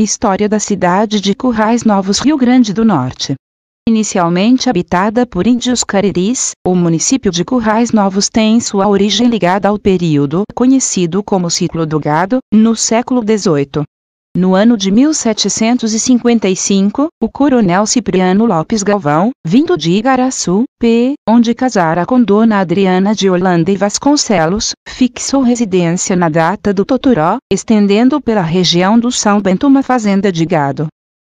História da cidade de Currais Novos, Rio Grande do Norte. Inicialmente habitada por índios cariris, o município de Currais Novos tem sua origem ligada ao período conhecido como Ciclo do Gado, no século XVIII. No ano de 1755, o coronel Cipriano Lopes Galvão, vindo de Igaraçu, P., onde casara com Dona Adriana de Holanda e Vasconcelos, fixou residência na data do Totoró, estendendo pela região do São Bento uma fazenda de gado,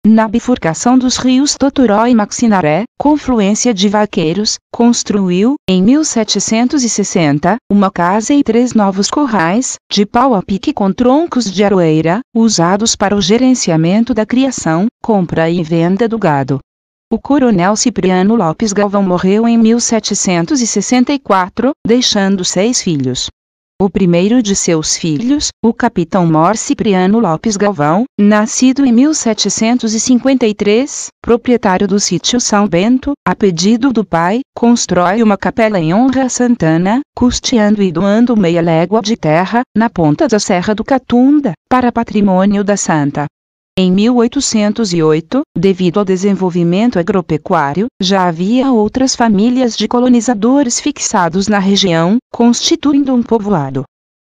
na bifurcação dos rios Totoró e Maxinaré, confluência de vaqueiros, construiu, em 1760, uma casa e três novos corrais, de pau a pique com troncos de aroeira, usados para o gerenciamento da criação, compra e venda do gado. O coronel Cipriano Lopes Galvão morreu em 1764, deixando seis filhos. O primeiro de seus filhos, o capitão Mor Cipriano Lopes Galvão, nascido em 1753, proprietário do sítio São Bento, a pedido do pai, constrói uma capela em honra a Santana, custeando e doando meia légua de terra, na ponta da Serra do Catunda, para patrimônio da Santa. Em 1808, devido ao desenvolvimento agropecuário, já havia outras famílias de colonizadores fixados na região, constituindo um povoado.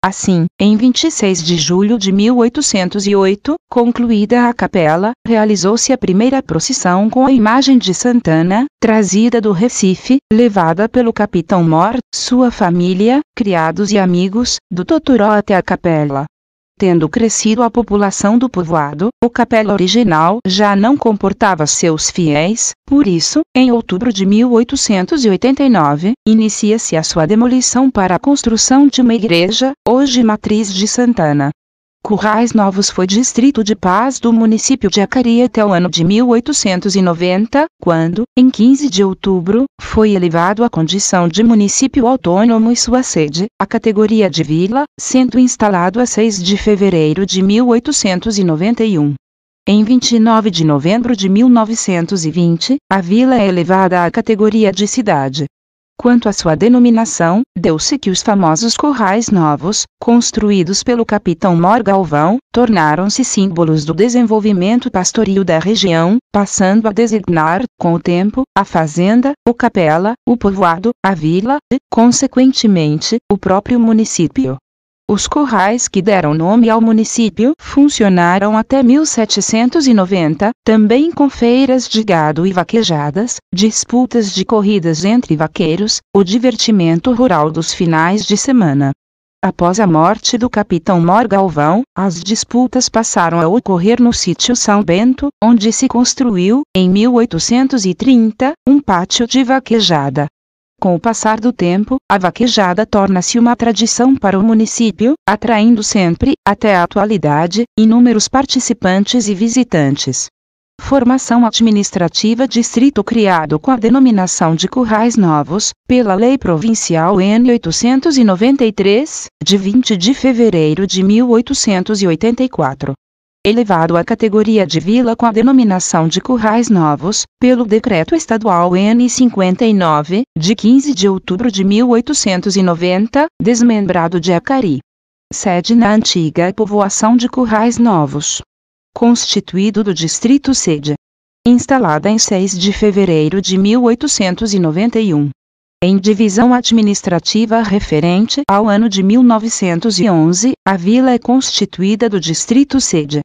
Assim, em 26 de julho de 1808, concluída a capela, realizou-se a primeira procissão com a imagem de Santana, trazida do Recife, levada pelo capitão Mor, sua família, criados e amigos, do Totoró até a capela tendo crescido a população do povoado, o capela original já não comportava seus fiéis, por isso, em outubro de 1889, inicia-se a sua demolição para a construção de uma igreja, hoje matriz de Santana. Currais Novos foi distrito de paz do município de Acari até o ano de 1890, quando, em 15 de outubro, foi elevado à condição de município autônomo e sua sede, a categoria de vila, sendo instalado a 6 de fevereiro de 1891. Em 29 de novembro de 1920, a vila é elevada à categoria de cidade. Quanto à sua denominação, deu-se que os famosos corrais novos, construídos pelo capitão Mor Galvão, tornaram-se símbolos do desenvolvimento pastoril da região, passando a designar, com o tempo, a fazenda, o capela, o povoado, a vila e, consequentemente, o próprio município. Os currais que deram nome ao município funcionaram até 1790, também com feiras de gado e vaquejadas, disputas de corridas entre vaqueiros, o divertimento rural dos finais de semana. Após a morte do capitão Mor Galvão, as disputas passaram a ocorrer no sítio São Bento, onde se construiu, em 1830, um pátio de vaquejada, com o passar do tempo, a vaquejada torna-se uma tradição para o município, atraindo sempre, até a atualidade, inúmeros participantes e visitantes. Formação Administrativa Distrito criado com a denominação de Currais Novos, pela Lei Provincial N893, de 20 de fevereiro de 1884 elevado à categoria de vila com a denominação de Currais Novos, pelo Decreto Estadual N59, de 15 de outubro de 1890, desmembrado de Acari. Sede na antiga povoação de Currais Novos. Constituído do distrito sede. Instalada em 6 de fevereiro de 1891 em divisão administrativa referente ao ano de 1911, a vila é constituída do distrito sede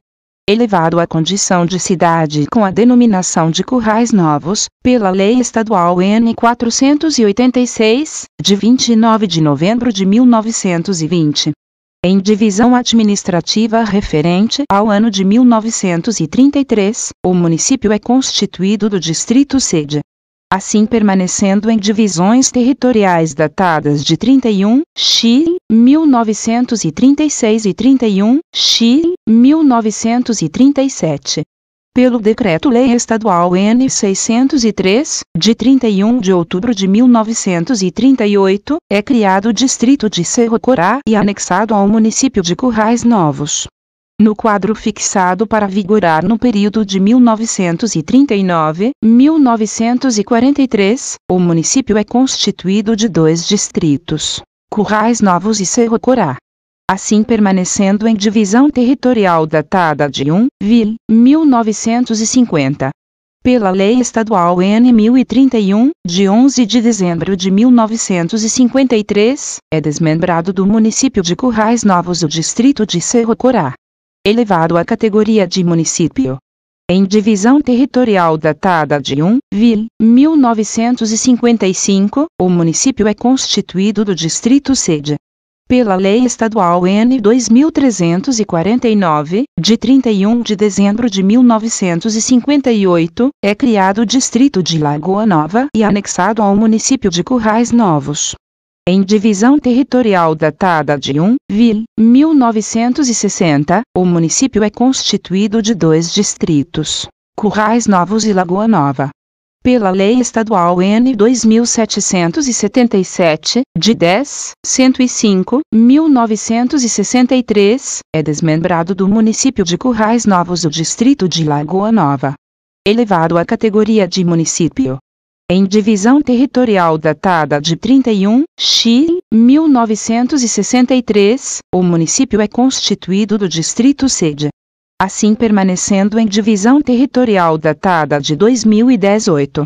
elevado à condição de cidade com a denominação de Currais Novos, pela Lei Estadual N486, de 29 de novembro de 1920. Em divisão administrativa referente ao ano de 1933, o município é constituído do distrito sede, assim permanecendo em divisões territoriais datadas de 31 x 1936 e 31 x 1937 pelo Decreto-Lei Estadual N603, de 31 de outubro de 1938, é criado o Distrito de Cerro Corá e anexado ao município de Currais Novos no quadro fixado para vigorar no período de 1939-1943, o município é constituído de dois distritos, Currais Novos e Cerro Corá. Assim permanecendo em divisão territorial datada de 1, Vil, 1950. Pela Lei Estadual N 1031, de 11 de dezembro de 1953, é desmembrado do município de Currais Novos o distrito de Cerro Corá elevado à categoria de município. Em divisão territorial datada de 1, Vil, 1955, o município é constituído do distrito sede. Pela Lei Estadual N 2349, de 31 de dezembro de 1958, é criado o distrito de Lagoa Nova e anexado ao município de Currais Novos em divisão territorial datada de 1, vil, 1960, o município é constituído de dois distritos, Currais Novos e Lagoa Nova. Pela Lei Estadual N 2777, de 10, 105, 1963, é desmembrado do município de Currais Novos o distrito de Lagoa Nova. Elevado à categoria de município em divisão territorial datada de 31 x 1963, o município é constituído do distrito sede. Assim permanecendo em divisão territorial datada de 2018.